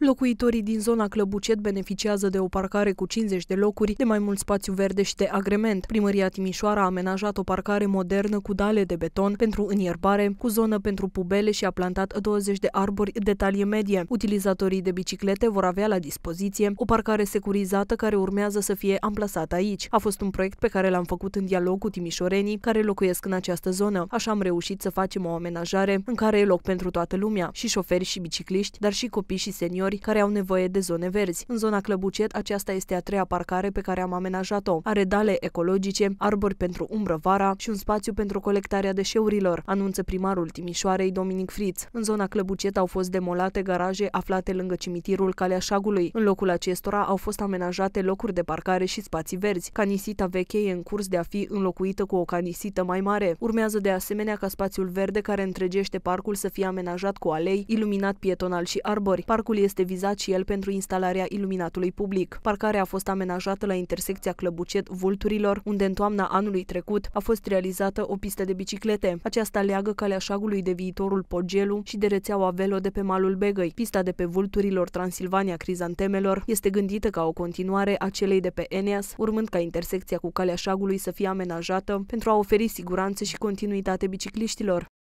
Locuitorii din zona Clăbucet beneficiază de o parcare cu 50 de locuri, de mai mult spațiu verde și de agrement. Primăria Timișoara a amenajat o parcare modernă cu dale de beton pentru înierbare, cu zonă pentru pubele și a plantat 20 de arbori de talie medie. Utilizatorii de biciclete vor avea la dispoziție o parcare securizată care urmează să fie amplasată aici. A fost un proiect pe care l-am făcut în dialog cu timișorenii care locuiesc în această zonă. Așa am reușit să facem o amenajare în care e loc pentru toată lumea, și șoferi și bicicliști, dar și copii și seniori seniori care au nevoie de zone verzi. În zona Clăbucet, aceasta este a treia parcare pe care am amenajat-o. Are dale ecologice, arbori pentru umbră vara și un spațiu pentru colectarea deșeurilor, anunță primarul Timișoarei, Dominic Friț. În zona Clăbucet au fost demolate garaje aflate lângă cimitirul Calea Șagului. În locul acestora au fost amenajate locuri de parcare și spații verzi. Canisita veche e în curs de a fi înlocuită cu o canisită mai mare. Urmează de asemenea ca spațiul verde care întregește parcul să fie amenajat cu alei, iluminat pietonal și arbori. Parcul este este vizat și el pentru instalarea iluminatului public. Parcarea a fost amenajată la intersecția Clăbucet-Vulturilor, unde în toamna anului trecut a fost realizată o pistă de biciclete. Aceasta leagă calea șagului de viitorul Pogelu și de rețeaua Velo de pe malul Begăi. Pista de pe Vulturilor Transilvania Crizantemelor este gândită ca o continuare a celei de pe Eneas, urmând ca intersecția cu calea șagului să fie amenajată pentru a oferi siguranță și continuitate bicicliștilor.